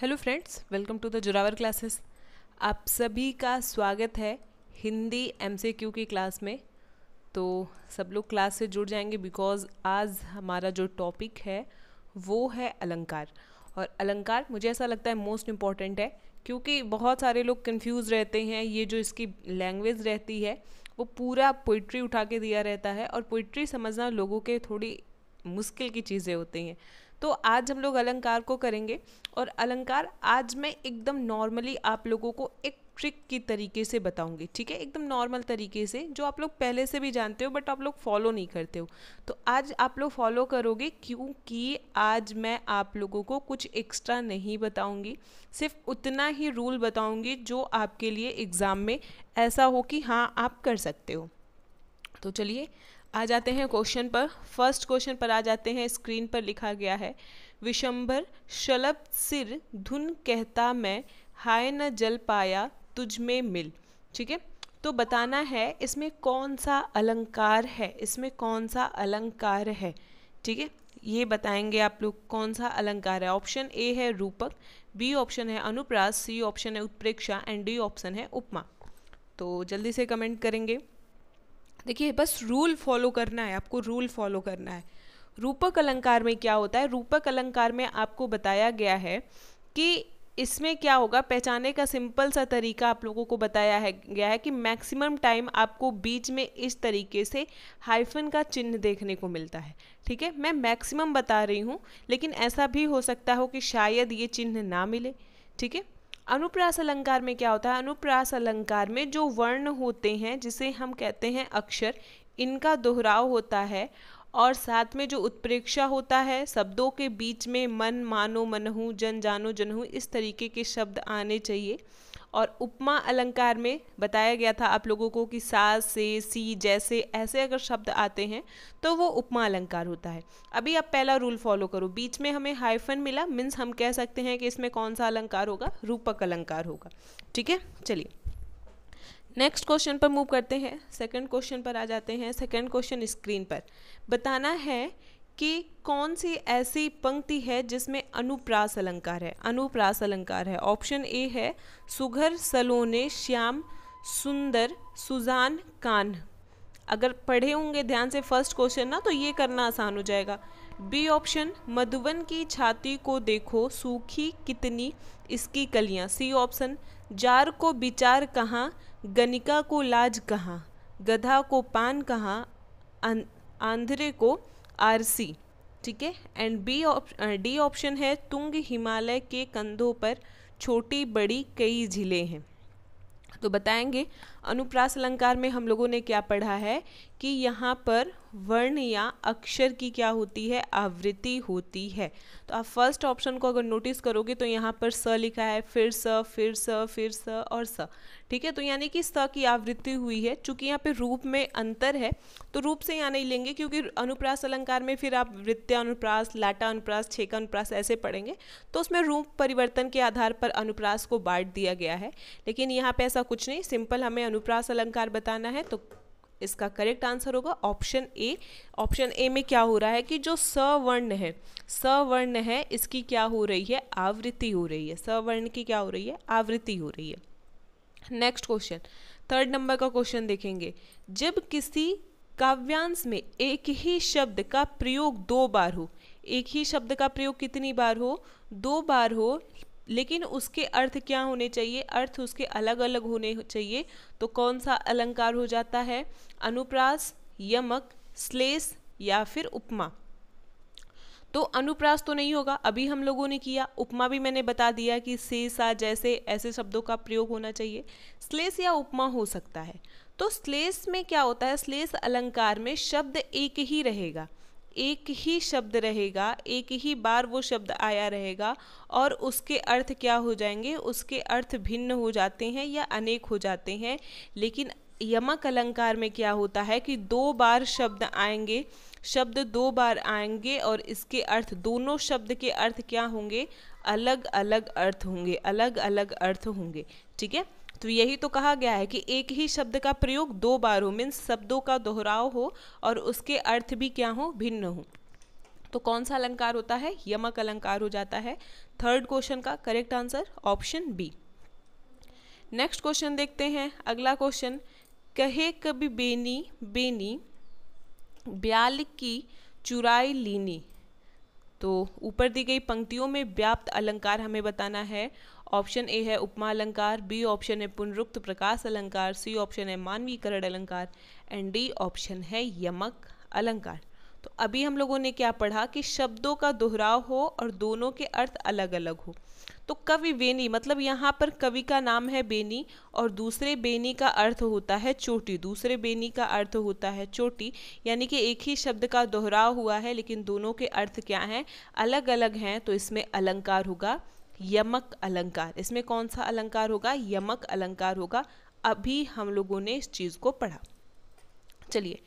hello friends welcome to the Zorawar classes आप सभी का स्वागत है हिंदी एमसीक्यू की क्लास में तो सब लोग क्लास से जुड़ जाएंगे बिकॉज आज हमारा जो टॉपिक है वो है अलंकार और अलंकार मुझे ऐसा लगता है मोस्ट इम्पॉर्टेंट है क्योंकि बहुत सारे लोग कंफ्यूज रहते हैं ये जो इसकी लैंग्वेज रहती है वो पूरा पोइट्री उठा के दिया रहता है और पोइट्री समझना लोगों के थोड़ी मुश्किल की चीज़ें होती हैं तो आज हम लोग अलंकार को करेंगे और अलंकार आज मैं एकदम नॉर्मली आप लोगों को एक ट्रिक की तरीके से बताऊंगी ठीक है एकदम नॉर्मल तरीके से जो आप लोग पहले से भी जानते हो बट आप लोग फॉलो नहीं करते हो तो आज आप लोग फॉलो करोगे क्योंकि आज मैं आप लोगों को कुछ एक्स्ट्रा नहीं बताऊंगी सिर्फ उतना ही रूल बताऊंगी जो आपके लिए एग्ज़ाम में ऐसा हो कि हाँ आप कर सकते हो तो चलिए आ जाते हैं क्वेश्चन पर फर्स्ट क्वेश्चन पर आ जाते हैं स्क्रीन पर लिखा गया है विशंभर शलभ सिर धुन कहता मैं हाय न जल पाया तुझ में मिल ठीक है तो बताना है इसमें कौन सा अलंकार है इसमें कौन सा अलंकार है ठीक है ये बताएंगे आप लोग कौन सा अलंकार है ऑप्शन ए है रूपक बी ऑप्शन है अनुप्रास सी ऑप्शन है उत्प्रेक्षा एंड डी ऑप्शन है उपमा तो जल्दी से कमेंट करेंगे देखिए बस रूल फॉलो करना है आपको रूल फॉलो करना है रूपक अलंकार में क्या होता है रूपक अलंकार में आपको बताया गया है कि इसमें क्या होगा पहचाने का सिंपल सा तरीका आप लोगों को बताया है गया है कि मैक्सिमम टाइम आपको बीच में इस तरीके से हाइफन का चिन्ह देखने को मिलता है ठीक है मैं मैक्सिमम बता रही हूँ लेकिन ऐसा भी हो सकता हो कि शायद ये चिन्ह ना मिले ठीक है अनुप्रास अलंकार में क्या होता है अनुप्रास अलंकार में जो वर्ण होते हैं जिसे हम कहते हैं अक्षर इनका दोहराव होता है और साथ में जो उत्प्रेक्षा होता है शब्दों के बीच में मन मानो मनहू जन जानो जनहू इस तरीके के शब्द आने चाहिए और उपमा अलंकार में बताया गया था आप लोगों को कि सा से सी जैसे ऐसे अगर शब्द आते हैं तो वो उपमा अलंकार होता है अभी आप पहला रूल फॉलो करो बीच में हमें हाइफन मिला मीन्स हम कह सकते हैं कि इसमें कौन सा अलंकार होगा रूपक अलंकार होगा ठीक है चलिए नेक्स्ट क्वेश्चन पर मूव करते हैं सेकंड क्वेश्चन पर आ जाते हैं सेकंड क्वेश्चन स्क्रीन पर बताना है कि कौन सी ऐसी पंक्ति है जिसमें अनुप्रास अलंकार है अनुप्रास अलंकार है ऑप्शन ए है सुघर सलोने श्याम सुंदर सुजान कान अगर पढ़े होंगे ध्यान से फर्स्ट क्वेश्चन ना तो ये करना आसान हो जाएगा बी ऑप्शन मधुबन की छाती को देखो सूखी कितनी इसकी कलियां सी ऑप्शन जार को विचार कहाँ गनिका को लाज कहाँ गधा को पान कहाँ आंध्रे को आरसी ठीक है and B option D option है तुंग हिमालय के कंधों पर छोटी बड़ी कई झीलें हैं तो बताएंगे अनुप्रास अलंकार में हम लोगों ने क्या पढ़ा है कि यहाँ पर वर्ण या अक्षर की क्या होती है आवृत्ति होती है तो आप फर्स्ट ऑप्शन को अगर नोटिस करोगे तो यहाँ पर स लिखा है फिर स फिर स फिर स और स ठीक है तो यानी कि स की आवृत्ति हुई है चूंकि यहाँ पे रूप में अंतर है तो रूप से यहाँ नहीं लेंगे क्योंकि अनुप्रास अलंकार में फिर आप वृत्त्या अनुप्रास लाटा अनुप्रास छेका अनुप्रास ऐसे पढ़ेंगे तो उसमें रूप परिवर्तन के आधार पर अनुप्रास को बांट दिया गया है लेकिन यहाँ पर ऐसा कुछ नहीं सिंपल हमें अनुप्रास अलंकार बताना है तो इसका करेक्ट आंसर होगा ऑप्शन ए ऑप्शन ए में क्या हो रहा है कि जो सवर्ण है सवर्ण है इसकी क्या हो रही है आवृत्ति हो रही है सवर्ण की क्या हो रही है आवृत्ति हो रही है नेक्स्ट क्वेश्चन थर्ड नंबर का क्वेश्चन देखेंगे जब किसी काव्यांश में एक ही शब्द का प्रयोग दो बार हो एक ही शब्द का प्रयोग कितनी बार हो दो बार हो लेकिन उसके अर्थ क्या होने चाहिए अर्थ उसके अलग अलग होने चाहिए तो कौन सा अलंकार हो जाता है अनुप्रास यमक श्लेष या फिर उपमा तो अनुप्रास तो नहीं होगा अभी हम लोगों ने किया उपमा भी मैंने बता दिया कि से सा जैसे ऐसे शब्दों का प्रयोग होना चाहिए श्लेष या उपमा हो सकता है तो श्लेष में क्या होता है श्लेष अलंकार में शब्द एक ही रहेगा एक ही शब्द रहेगा एक ही बार वो शब्द आया रहेगा और उसके अर्थ क्या हो जाएंगे उसके अर्थ भिन्न हो जाते हैं या अनेक हो जाते हैं लेकिन यमक अलंकार में क्या होता है कि दो बार शब्द आएंगे शब्द दो बार आएंगे और इसके अर्थ दोनों शब्द के अर्थ क्या होंगे अलग अलग अर्थ होंगे अलग अलग अर्थ होंगे ठीक है तो यही तो कहा गया है कि एक ही शब्द का प्रयोग दो बार हो मीन्स शब्दों का दोहराव हो और उसके अर्थ भी क्या हो भिन्न हो तो कौन सा अलंकार होता है यमक अलंकार हो जाता है थर्ड क्वेश्चन का correct answer option B next question देखते हैं अगला क्वेश्चन कहे कभी बेनी बेनी ब्याल की चुराई लीनी तो ऊपर दी गई पंक्तियों में व्याप्त अलंकार हमें बताना है ऑप्शन ए है उपमा अलंकार बी ऑप्शन है पुनरुक्त प्रकाश अलंकार सी ऑप्शन है मानवीकरण अलंकार एंड डी ऑप्शन है यमक अलंकार तो अभी हम लोगों ने क्या पढ़ा कि शब्दों का दोहराव हो और दोनों के अर्थ अलग अलग हो तो कवि बेनी मतलब यहाँ पर कवि का नाम है बेनी और दूसरे बेनी का अर्थ होता है चोटी दूसरे बेनी का अर्थ होता है चोटी यानी कि एक ही शब्द का दोहराव हुआ है लेकिन दोनों के अर्थ क्या हैं अलग अलग हैं तो इसमें अलंकार होगा यमक अलंकार इसमें कौन सा अलंकार होगा यमक अलंकार होगा अभी हम लोगों ने इस चीज़ को पढ़ा चलिए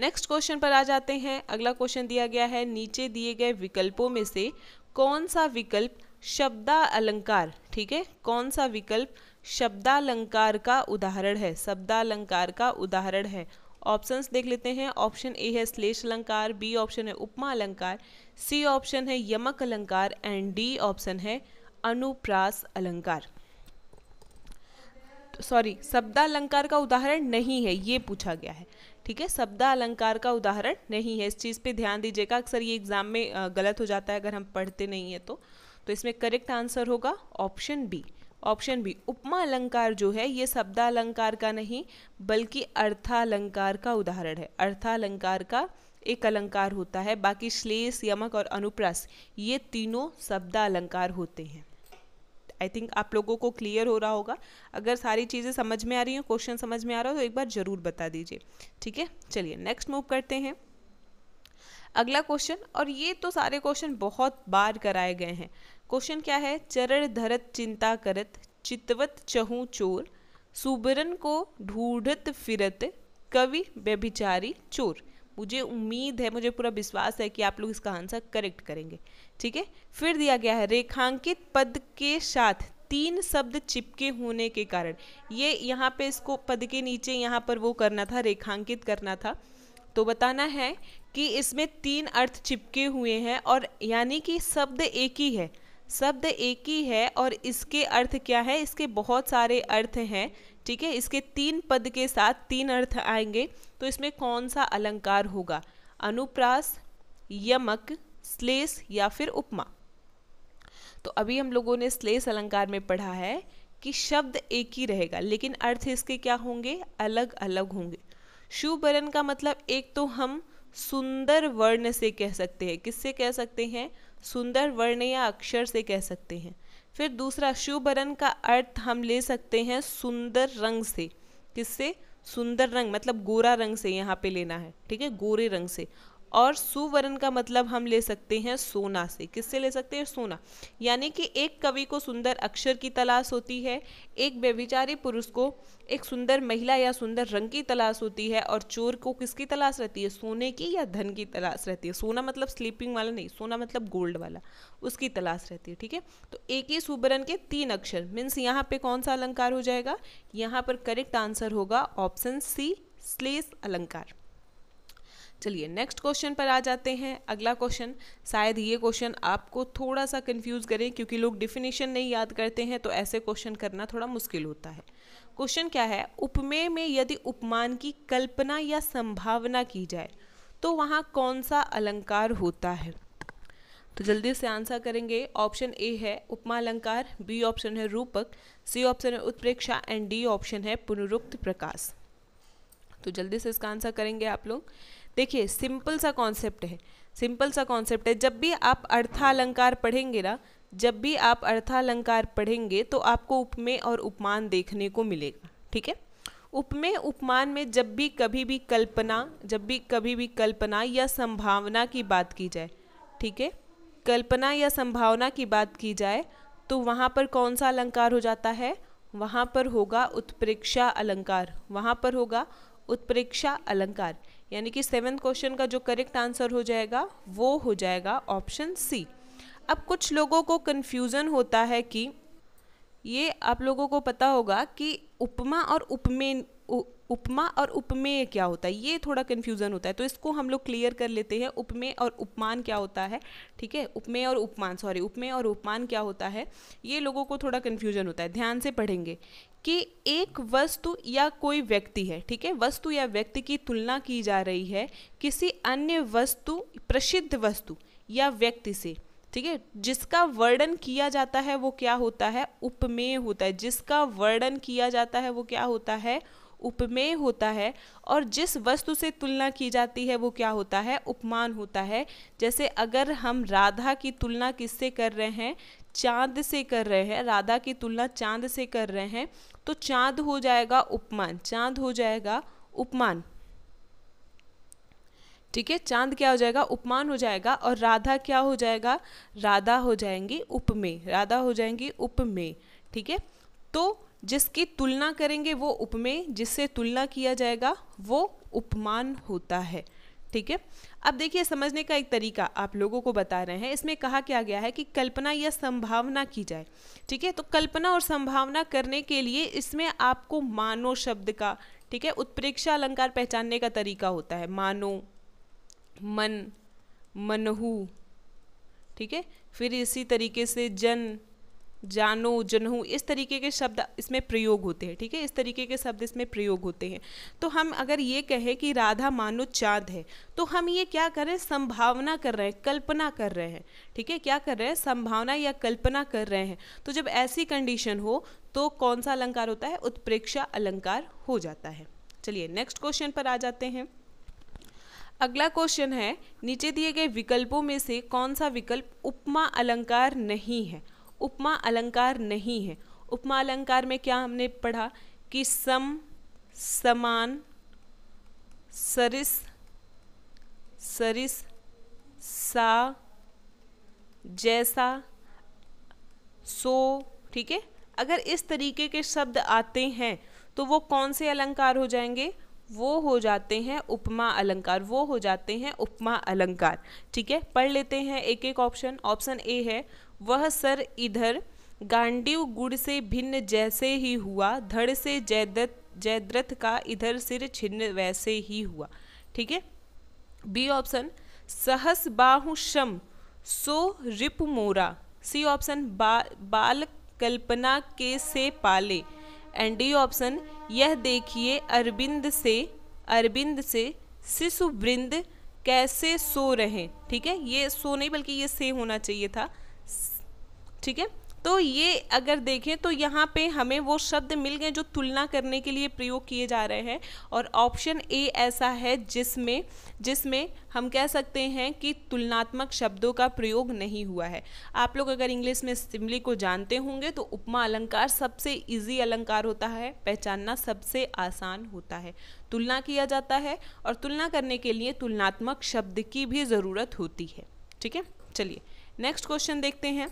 नेक्स्ट क्वेश्चन पर आ जाते हैं अगला क्वेश्चन दिया गया है नीचे दिए गए विकल्पों में से कौन सा विकल्प शब्दा अलंकार ठीक है कौन सा विकल्प शब्दालंकार का उदाहरण है शब्दालंकार का उदाहरण है ऑप्शंस देख लेते हैं ऑप्शन ए है श्लेष अलंकार बी ऑप्शन है उपमा अलंकार सी ऑप्शन है यमक अलंकार एंड डी ऑप्शन है अनुप्रास अलंकार सॉरी शब्द अलंकार का उदाहरण नहीं है ये पूछा गया है ठीक है शब्द अलंकार का उदाहरण नहीं है इस चीज़ पे ध्यान दीजिएगा अक्सर ये एग्जाम में गलत हो जाता है अगर हम पढ़ते नहीं है तो तो इसमें करेक्ट आंसर होगा ऑप्शन बी ऑप्शन बी उपमा अलंकार जो है ये शब्दालंकार का नहीं बल्कि अर्थालंकार का उदाहरण है अर्थालंकार का एक अलंकार होता है बाकी श्लेष यमक और अनुप्रास ये तीनों शब्द अलंकार होते हैं आई थिंक आप लोगों को क्लियर हो रहा होगा अगर सारी चीज़ें समझ में आ रही हैं क्वेश्चन समझ में आ रहा हो तो एक बार ज़रूर बता दीजिए ठीक है चलिए नेक्स्ट मूव करते हैं अगला क्वेश्चन और ये तो सारे क्वेश्चन बहुत बार कराए गए हैं क्वेश्चन क्या है चरण धरत चिंता करत चितवत चहू चोर सुबरन को ढूढ़त फिरत कवि व्यभिचारी चोर मुझे उम्मीद है मुझे पूरा विश्वास है कि आप लोग इसका आंसर करेक्ट करेंगे ठीक है फिर दिया गया है रेखांकित पद के साथ तीन शब्द चिपके होने के कारण ये यहाँ पे इसको पद के नीचे यहाँ पर वो करना था रेखांकित करना था तो बताना है कि इसमें तीन अर्थ चिपके हुए हैं और यानी कि शब्द एक ही है शब्द एक ही है और इसके अर्थ क्या है इसके बहुत सारे अर्थ हैं ठीक है इसके तीन पद के साथ तीन अर्थ आएंगे तो इसमें कौन सा अलंकार होगा अनुप्रास यमक स्लेस या फिर उपमा तो अभी हम लोगों ने श्लेष अलंकार में पढ़ा है कि शब्द एक ही रहेगा लेकिन अर्थ इसके क्या होंगे अलग अलग होंगे शुभरण का मतलब एक तो हम सुंदर वर्ण से कह सकते हैं किससे कह सकते हैं सुंदर वर्ण या अक्षर से कह सकते हैं फिर दूसरा शुभरण का अर्थ हम ले सकते हैं सुंदर रंग से किससे सुंदर रंग मतलब गोरा रंग से यहाँ पे लेना है ठीक है गोरे रंग से और सुवर्ण का मतलब हम ले सकते हैं सोना से किससे ले सकते हैं सोना यानी कि एक कवि को सुंदर अक्षर की तलाश होती है एक व्यभिचारी पुरुष को एक सुंदर महिला या सुंदर रंग की तलाश होती है और चोर को किसकी तलाश रहती है सोने की या धन की तलाश रहती है सोना मतलब स्लीपिंग वाला नहीं सोना मतलब गोल्ड वाला उसकी तलाश रहती है ठीक है तो एक ही सुवर्ण के तीन अक्षर मीन्स यहाँ पर कौन सा अलंकार हो जाएगा यहाँ पर करेक्ट आंसर होगा ऑप्शन सी स्लेस अलंकार चलिए नेक्स्ट क्वेश्चन पर आ जाते हैं अगला क्वेश्चन शायद ये क्वेश्चन आपको थोड़ा सा कंफ्यूज करें क्योंकि लोग डिफिनेशन नहीं याद करते हैं तो ऐसे क्वेश्चन करना थोड़ा मुश्किल होता है क्वेश्चन क्या है उपमेय में यदि उपमान की कल्पना या संभावना की जाए तो वहाँ कौन सा अलंकार होता है तो जल्दी से आंसर करेंगे ऑप्शन ए है उपमा अलंकार बी ऑप्शन है रूपक सी ऑप्शन है उत्प्रेक्षा एंड डी ऑप्शन है पुनरुक्त प्रकाश तो जल्दी से इसका आंसर करेंगे आप लोग देखिए सिंपल सा कॉन्सेप्ट है सिंपल सा कॉन्सेप्ट है जब भी आप अर्थालंकार पढ़ेंगे ना जब भी आप अर्थालंकार पढ़ेंगे तो आपको उपमेय और उपमान देखने को मिलेगा ठीक है उपमेय उपमान में जब भी कभी भी कल्पना जब भी कभी भी कल्पना या संभावना की बात की जाए ठीक है कल्पना या संभावना की बात की जाए तो वहाँ पर कौन सा अलंकार हो जाता है वहाँ पर होगा उत्प्रेक्षा अलंकार वहाँ पर होगा उत्प्रेक्षा अलंकार यानी कि सेवन क्वेश्चन का जो करेक्ट आंसर हो जाएगा वो हो जाएगा ऑप्शन सी अब कुछ लोगों को कन्फ्यूज़न होता है कि ये आप लोगों को पता होगा कि उपमा और उपमेन उपमा और उपमेय क्या होता है ये थोड़ा कन्फ्यूज़न होता है तो इसको हम लोग क्लियर कर लेते हैं उपमेय और उपमान क्या होता है ठीक है उपमेय और उपमान सॉरी उपमेय और उपमान क्या होता है ये लोगों को थोड़ा कन्फ्यूज़न होता है ध्यान से पढ़ेंगे कि एक वस्तु या कोई व्यक्ति है ठीक है वस्तु या व्यक्ति की तुलना की जा रही है किसी अन्य वस्तु प्रसिद्ध वस्तु या व्यक्ति से ठीक है जिसका वर्णन किया जाता है वो क्या होता है उपमेय होता है जिसका वर्णन किया जाता है वो क्या होता है उपमेय होता है और जिस वस्तु से तुलना की जाती है वो क्या होता है उपमान होता है जैसे अगर हम राधा की तुलना किससे कर रहे हैं चांद से कर रहे हैं राधा की तुलना चांद से कर रहे हैं तो चांद हो जाएगा उपमान चांद हो जाएगा उपमान ठीक है चांद क्या हो जाएगा उपमान हो जाएगा और राधा क्या हो जाएगा राधा हो जाएंगी उपमेय राधा हो जाएंगी उपमेय ठीक है तो जिसकी तुलना करेंगे वो उपमेय जिससे तुलना किया जाएगा वो उपमान होता है ठीक है अब देखिए समझने का एक तरीका आप लोगों को बता रहे हैं इसमें कहा क्या गया है कि कल्पना या संभावना की जाए ठीक है तो कल्पना और संभावना करने के लिए इसमें आपको मानो शब्द का ठीक है उत्प्रेक्षा अलंकार पहचानने का तरीका होता है मानो मन मनहू ठीक है फिर इसी तरीके से जन जानो जनहू इस तरीके के शब्द इसमें प्रयोग होते हैं ठीक है इस तरीके के शब्द इसमें प्रयोग होते हैं तो हम अगर ये कहें कि राधा मानो चाँद है तो हम ये क्या कर रहे हैं संभावना कर रहे हैं कल्पना कर रहे हैं ठीक है क्या कर रहे हैं संभावना या कल्पना कर रहे हैं तो जब ऐसी कंडीशन हो तो कौन सा अलंकार होता है उत्प्रेक्षा अलंकार हो जाता है चलिए नेक्स्ट क्वेश्चन पर आ जाते हैं अगला क्वेश्चन है नीचे दिए गए विकल्पों में से कौन सा विकल्प उपमा अलंकार नहीं है उपमा अलंकार नहीं है उपमा अलंकार में क्या हमने पढ़ा कि सम समान सरिस सरिस सा जैसा सो ठीक है अगर इस तरीके के शब्द आते हैं तो वो कौन से अलंकार हो जाएंगे वो हो जाते हैं उपमा अलंकार वो हो जाते हैं उपमा अलंकार ठीक है पढ़ लेते हैं एक एक ऑप्शन ऑप्शन ए है वह सर इधर गांडीव गुड़ से भिन्न जैसे ही हुआ धड़ से जयदत्त जयद्रथ का इधर सिर छिन्न वैसे ही हुआ ठीक है बी ऑप्शन सहस बाहु शम सो रिप मोरा सी ऑप्शन बा, बाल कल्पना के से पाले एंड डी ऑप्शन यह देखिए अरविंद से अरविंद से शिशु वृंद कैसे सो रहे ठीक है ये सो नहीं बल्कि ये से होना चाहिए था ठीक है तो ये अगर देखें तो यहाँ पे हमें वो शब्द मिल गए जो तुलना करने के लिए प्रयोग किए जा रहे हैं और ऑप्शन ए ऐसा है जिसमें जिसमें हम कह सकते हैं कि तुलनात्मक शब्दों का प्रयोग नहीं हुआ है आप लोग अगर इंग्लिश में सिमली को जानते होंगे तो उपमा अलंकार सबसे इजी अलंकार होता है पहचानना सबसे आसान होता है तुलना किया जाता है और तुलना करने के लिए तुलनात्मक शब्द की भी ज़रूरत होती है ठीक है चलिए नेक्स्ट क्वेश्चन देखते हैं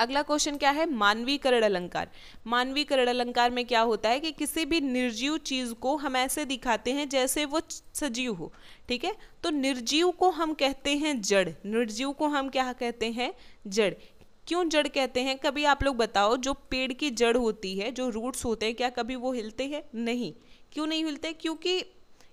अगला क्वेश्चन क्या है मानवीकरण अलंकार मानवीकरण अलंकार में क्या होता है कि किसी भी निर्जीव चीज़ को हम ऐसे दिखाते हैं जैसे वो सजीव हो ठीक है तो निर्जीव को हम कहते हैं जड़ निर्जीव को हम क्या कहते हैं जड़ क्यों जड़ कहते हैं कभी आप लोग बताओ जो पेड़ की जड़ होती है जो रूट्स होते हैं क्या कभी वो हिलते हैं नहीं क्यों नहीं हिलते क्योंकि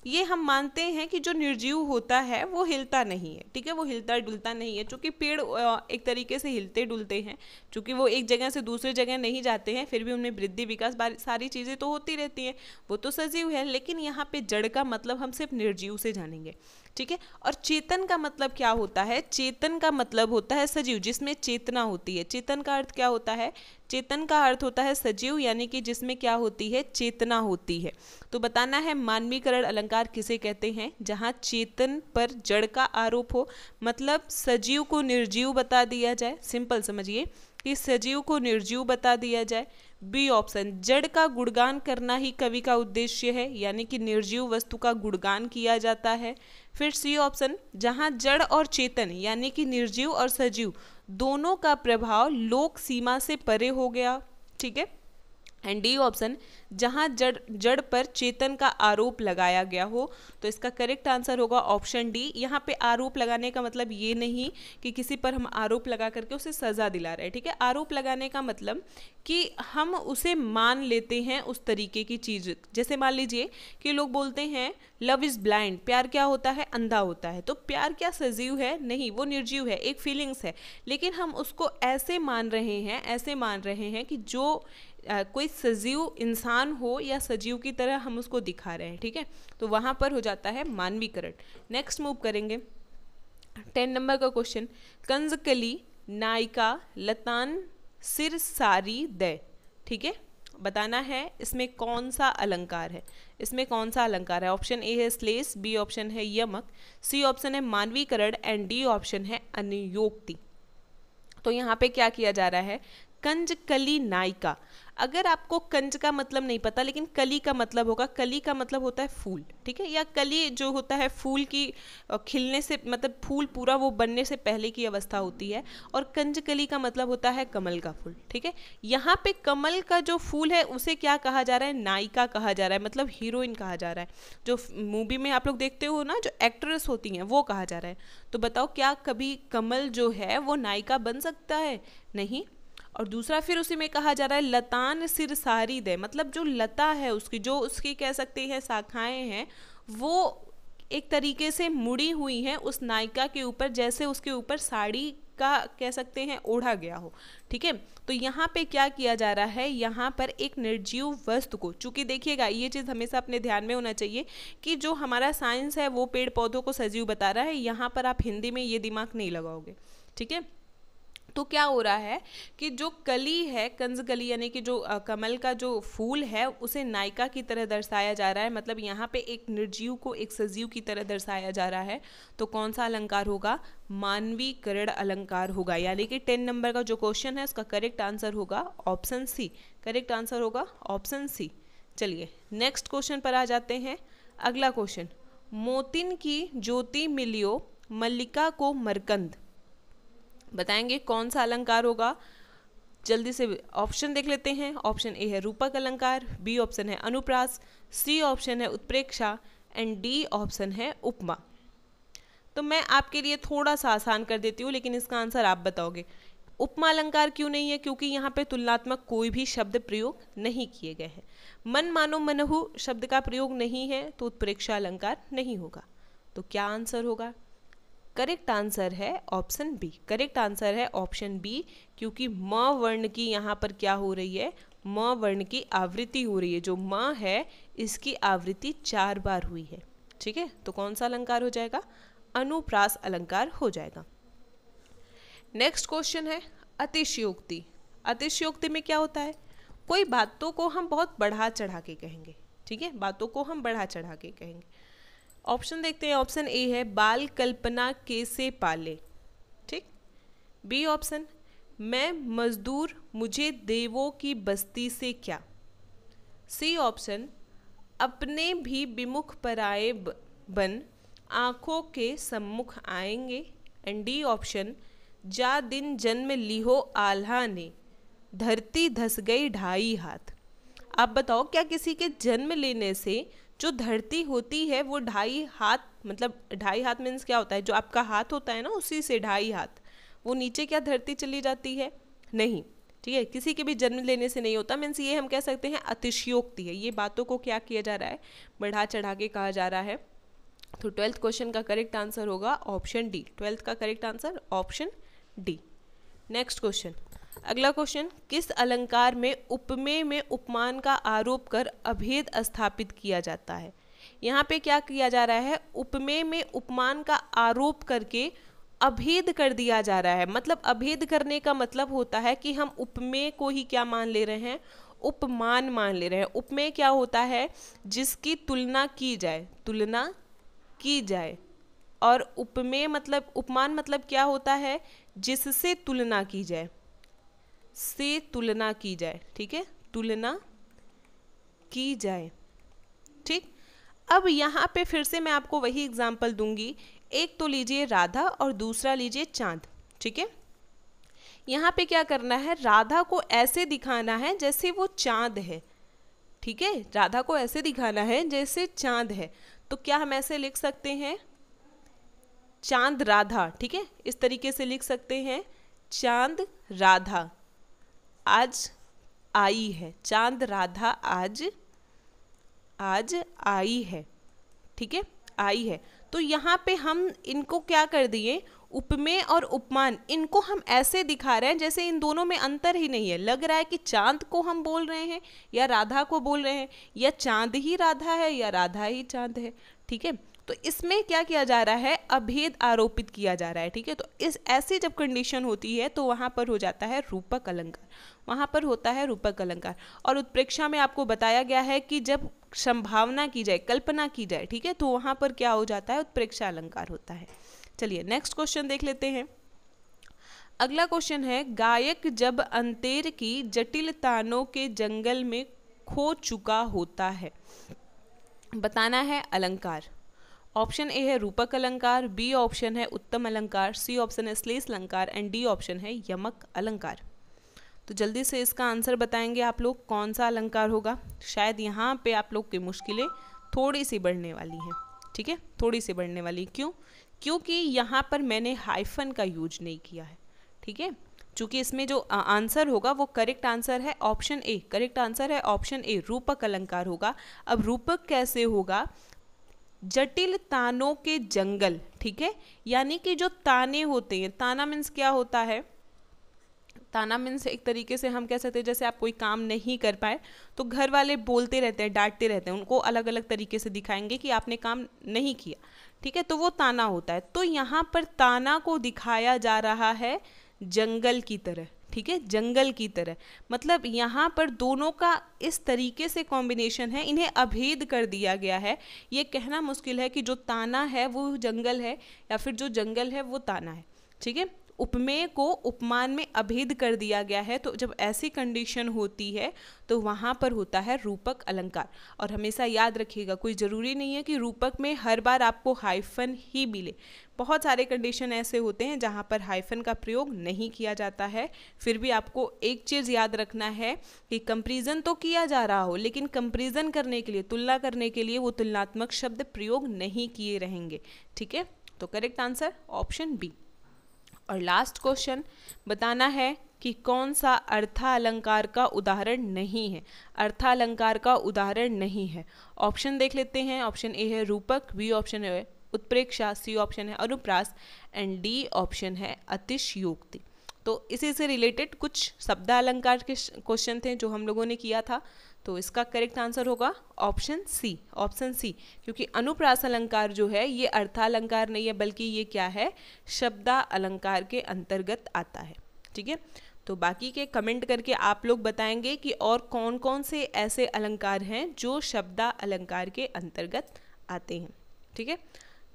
ये हम मानते हैं कि जो निर्जीव होता है वो हिलता नहीं है ठीक है वो हिलता डुलता नहीं है चूँकि पेड़ एक तरीके से हिलते डुलते हैं चूँकि वो एक जगह से दूसरी जगह नहीं जाते हैं फिर भी उनमें वृद्धि विकास सारी चीज़ें तो होती रहती हैं वो तो सजीव है लेकिन यहाँ पे जड़ का मतलब हम सिर्फ निर्जीव से जानेंगे ठीक है और चेतन का मतलब क्या होता है चेतन का मतलब होता है सजीव जिसमें चेतना होती है चेतन का अर्थ क्या होता है चेतन का अर्थ होता है सजीव यानी कि जिसमें क्या होती है चेतना होती है तो बताना है मानवीकरण अलंकार किसे कहते हैं जहाँ चेतन पर जड़ का आरोप हो मतलब सजीव को निर्जीव बता दिया जाए सिंपल समझिए कि सजीव को निर्जीव बता दिया जाए बी ऑप्शन जड़ का गुणगान करना ही कवि का उद्देश्य है यानी कि निर्जीव वस्तु का गुणगान किया जाता है फिर सी ऑप्शन जहाँ जड़ और चेतन यानी कि निर्जीव और सजीव दोनों का प्रभाव लोक सीमा से परे हो गया ठीक है एंड डी ऑप्शन जहाँ जड़ जड़ पर चेतन का आरोप लगाया गया हो तो इसका करेक्ट आंसर होगा ऑप्शन डी यहाँ पे आरोप लगाने का मतलब ये नहीं कि किसी पर हम आरोप लगा करके उसे सज़ा दिला रहे हैं ठीक है आरोप लगाने का मतलब कि हम उसे मान लेते हैं उस तरीके की चीज़ जैसे मान लीजिए कि लोग बोलते हैं लव इज़ ब्लाइंड प्यार क्या होता है अंधा होता है तो प्यार क्या सजीव है नहीं वो निर्जीव है एक फीलिंग्स है लेकिन हम उसको ऐसे मान रहे हैं ऐसे मान रहे हैं कि जो आ, कोई सजीव इंसान हो या सजीव की तरह हम उसको दिखा रहे हैं ठीक है तो वहाँ पर हो जाता है मानवीकरण नेक्स्ट मूव करेंगे टेन नंबर का क्वेश्चन कंजकली नायिका लतान सिर सारी दे ठीक है बताना है इसमें कौन सा अलंकार है इसमें कौन सा अलंकार है ऑप्शन ए है स्लेस बी ऑप्शन है यमक सी ऑप्शन है मानवीकरण एंड डी ऑप्शन है अनुयोक्ति तो यहाँ पे क्या किया जा रहा है कंज कली नायिका अगर आपको कंज का मतलब नहीं पता लेकिन कली का मतलब होगा कली का मतलब होता है फूल ठीक है या कली जो होता है फूल की खिलने से मतलब फूल पूरा वो बनने से पहले की अवस्था होती है और कंज कली का मतलब होता है कमल का फूल ठीक है यहाँ पे कमल का जो फूल है उसे क्या कहा जा रहा है नायिका कहा जा रहा है मतलब हीरोइन कहा जा रहा है जो मूवी में आप लोग देखते हो ना जो एक्ट्रेस होती हैं वो कहा जा रहा है तो बताओ क्या कभी कमल जो है वो नायिका बन सकता है नहीं और दूसरा फिर उसी में कहा जा रहा है लतान सिर सारी दे मतलब जो लता है उसकी जो उसकी कह सकते हैं शाखाएं हैं वो एक तरीके से मुड़ी हुई हैं उस नायिका के ऊपर जैसे उसके ऊपर साड़ी का कह सकते हैं ओढ़ा गया हो ठीक है तो यहाँ पे क्या किया जा रहा है यहाँ पर एक निर्जीव वस्तु को चूंकि देखिएगा ये चीज़ हमेशा अपने ध्यान में होना चाहिए कि जो हमारा साइंस है वो पेड़ पौधों को सजीव बता रहा है यहाँ पर आप हिंदी में ये दिमाग नहीं लगाओगे ठीक है तो क्या हो रहा है कि जो कली है कंज कली यानी कि जो आ, कमल का जो फूल है उसे नायिका की तरह दर्शाया जा रहा है मतलब यहाँ पे एक निर्जीव को एक सजीव की तरह दर्शाया जा रहा है तो कौन सा अलंकार होगा मानवीकरण अलंकार होगा यानी कि टेन नंबर का जो क्वेश्चन है उसका करेक्ट आंसर होगा ऑप्शन सी करेक्ट आंसर होगा ऑप्शन सी चलिए नेक्स्ट क्वेश्चन पर आ जाते हैं अगला क्वेश्चन मोतिन की ज्योति मिलियो मल्लिका को मरकंद बताएंगे कौन सा अलंकार होगा जल्दी से ऑप्शन देख लेते हैं ऑप्शन ए है रूपक अलंकार बी ऑप्शन है अनुप्रास सी ऑप्शन है उत्प्रेक्षा एंड डी ऑप्शन है उपमा तो मैं आपके लिए थोड़ा सा आसान कर देती हूँ लेकिन इसका आंसर आप बताओगे उपमा अलंकार क्यों नहीं है क्योंकि यहाँ पे तुलनात्मक कोई भी शब्द प्रयोग नहीं किए गए हैं मन मानो मनहु शब्द का प्रयोग नहीं है तो उत्प्रेक्षा अलंकार नहीं होगा तो क्या आंसर होगा करेक्ट आंसर है ऑप्शन बी करेक्ट आंसर है ऑप्शन बी क्योंकि म वर्ण की यहाँ पर क्या हो रही है म वर्ण की आवृत्ति हो रही है जो म है इसकी आवृत्ति चार बार हुई है ठीक है तो कौन सा अलंकार हो जाएगा अनुप्रास अलंकार हो जाएगा नेक्स्ट क्वेश्चन है अतिशयोक्ति अतिशयोक्ति में क्या होता है कोई बातों को हम बहुत बढ़ा चढ़ा के कहेंगे ठीक है बातों को हम बढ़ा चढ़ा के कहेंगे ऑप्शन देखते हैं ऑप्शन ए है बाल कल्पना कैसे पाले ठीक बी ऑप्शन मैं मजदूर मुझे देवों की बस्ती से क्या सी ऑप्शन अपने भी विमुख पराए बन आँखों के सम्मुख आएंगे एंड डी ऑप्शन जा दिन जन्म लिहो आल्हा ने धरती धस गई ढाई हाथ आप बताओ क्या किसी के जन्म लेने से जो धरती होती है वो ढाई हाथ मतलब ढाई हाथ मीन्स क्या होता है जो आपका हाथ होता है ना उसी से ढाई हाथ वो नीचे क्या धरती चली जाती है नहीं ठीक है किसी के भी जन्म लेने से नहीं होता मीन्स ये हम कह सकते हैं अतिशयोक्ति है ये बातों को क्या किया जा रहा है बढ़ा चढ़ा के कहा जा रहा है तो ट्वेल्थ क्वेश्चन का करेक्ट आंसर होगा ऑप्शन डी ट्वेल्थ का correct answer option D next question अगला क्वेश्चन किस अलंकार में उपमेय में उपमान का आरोप कर अभेद स्थापित किया जाता है यहाँ पे क्या किया जा रहा है उपमेय में उपमान का आरोप करके अभेद कर दिया जा रहा है मतलब अभेद करने का मतलब होता है कि हम उपमेय को ही क्या मान ले रहे हैं उपमान मान ले रहे हैं उपमेय क्या होता है जिसकी तुलना की जाए तुलना की जाए और उपमेय मतलब उपमान मतलब क्या होता है जिससे तुलना की जाए से तुलना की जाए ठीक है तुलना की जाए ठीक अब यहाँ पे फिर से मैं आपको वही एग्जाम्पल दूंगी एक तो लीजिए राधा और दूसरा लीजिए चांद ठीक है यहाँ पे क्या करना है राधा को ऐसे दिखाना है जैसे वो चांद है ठीक है राधा को ऐसे दिखाना है जैसे चांद है तो क्या हम ऐसे लिख सकते हैं चांद राधा ठीक है इस तरीके से लिख सकते हैं चांद राधा आज आई है चांद राधा आज आज आई है ठीक है आई है तो यहाँ पे हम इनको क्या कर दिए उपमेय और उपमान इनको हम ऐसे दिखा रहे हैं जैसे इन दोनों में अंतर ही नहीं है लग रहा है कि चांद को हम बोल रहे हैं या राधा को बोल रहे हैं या चांद ही राधा है या राधा ही चांद है ठीक है तो इसमें क्या किया जा रहा है अभेद आरोपित किया जा रहा है ठीक है तो इस ऐसी जब कंडीशन होती है तो वहाँ पर हो जाता है रूपक अलंकार वहाँ पर होता है रूपक अलंकार और उत्प्रेक्षा में आपको बताया गया है कि जब संभावना की जाए कल्पना की जाए ठीक है तो वहाँ पर क्या हो जाता है उत्प्रेक्षा अलंकार होता है चलिए नेक्स्ट क्वेश्चन देख लेते हैं अगला क्वेश्चन है गायक जब अंतेर की जटिल तानों के जंगल में खो चुका होता है बताना है अलंकार ऑप्शन ए है रूपक अलंकार बी ऑप्शन है उत्तम अलंकार सी ऑप्शन है श्लेष अलंकार एंड डी ऑप्शन है यमक अलंकार तो जल्दी से इसका आंसर बताएंगे आप लोग कौन सा अलंकार होगा शायद यहाँ पे आप लोग की मुश्किलें थोड़ी सी बढ़ने वाली हैं ठीक है थोड़ी सी बढ़ने वाली क्यों क्योंकि यहाँ पर मैंने हाइफन का यूज नहीं किया है ठीक है चूँकि इसमें जो आंसर होगा वो करेक्ट आंसर है ऑप्शन ए करेक्ट आंसर है ऑप्शन ए रूपक अलंकार होगा अब रूपक कैसे होगा जटिल तानों के जंगल ठीक है यानी कि जो ताने होते हैं ताना मीन्स क्या होता है ताना मीन्स एक तरीके से हम कह सकते हैं जैसे आप कोई काम नहीं कर पाए तो घर वाले बोलते रहते हैं डांटते रहते हैं उनको अलग अलग तरीके से दिखाएंगे कि आपने काम नहीं किया ठीक है तो वो ताना होता है तो यहाँ पर ताना को दिखाया जा रहा है जंगल की तरह ठीक है जंगल की तरह मतलब यहाँ पर दोनों का इस तरीके से कॉम्बिनेशन है इन्हें अभेद कर दिया गया है ये कहना मुश्किल है कि जो ताना है वो जंगल है या फिर जो जंगल है वो ताना है ठीक है उपमेय को उपमान में अभेद कर दिया गया है तो जब ऐसी कंडीशन होती है तो वहाँ पर होता है रूपक अलंकार और हमेशा याद रखिएगा कोई ज़रूरी नहीं है कि रूपक में हर बार आपको हाइफन ही मिले बहुत सारे कंडीशन ऐसे होते हैं जहाँ पर हाइफन का प्रयोग नहीं किया जाता है फिर भी आपको एक चीज़ याद रखना है कि कंपेरिजन तो किया जा रहा हो लेकिन कंपेरिजन करने के लिए तुलना करने के लिए वो तुलनात्मक शब्द प्रयोग नहीं किए रहेंगे ठीक है तो करेक्ट आंसर ऑप्शन बी और लास्ट क्वेश्चन बताना है कि कौन सा अर्थालंकार का उदाहरण नहीं है अर्थालंकार का उदाहरण नहीं है ऑप्शन देख लेते हैं ऑप्शन ए है रूपक बी ऑप्शन है उत्प्रेक्षा सी ऑप्शन है अनुप्रास एंड डी ऑप्शन है अतिशयोक्ति तो इसी से रिलेटेड कुछ शब्द अलंकार के क्वेश्चन थे जो हम लोगों ने किया था तो इसका करेक्ट आंसर होगा ऑप्शन सी ऑप्शन सी क्योंकि अनुप्रास अलंकार जो है ये अर्थालंकार नहीं है बल्कि ये क्या है शब्दा अलंकार के अंतर्गत आता है ठीक है तो बाकी के कमेंट करके आप लोग बताएंगे कि और कौन कौन से ऐसे अलंकार हैं जो शब्दा अलंकार के अंतर्गत आते हैं ठीक है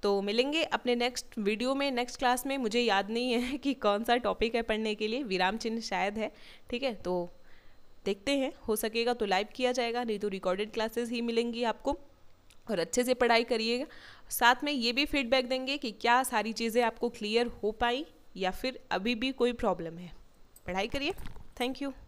तो मिलेंगे अपने नेक्स्ट वीडियो में नेक्स्ट क्लास में मुझे याद नहीं है कि कौन सा टॉपिक है पढ़ने के लिए विराम चिन्ह शायद है ठीक है तो देखते हैं हो सकेगा तो लाइव किया जाएगा नहीं तो रिकॉर्डेड क्लासेस ही मिलेंगी आपको और अच्छे से पढ़ाई करिएगा साथ में ये भी फीडबैक देंगे कि क्या सारी चीज़ें आपको क्लियर हो पाई या फिर अभी भी कोई प्रॉब्लम है पढ़ाई करिए थैंक यू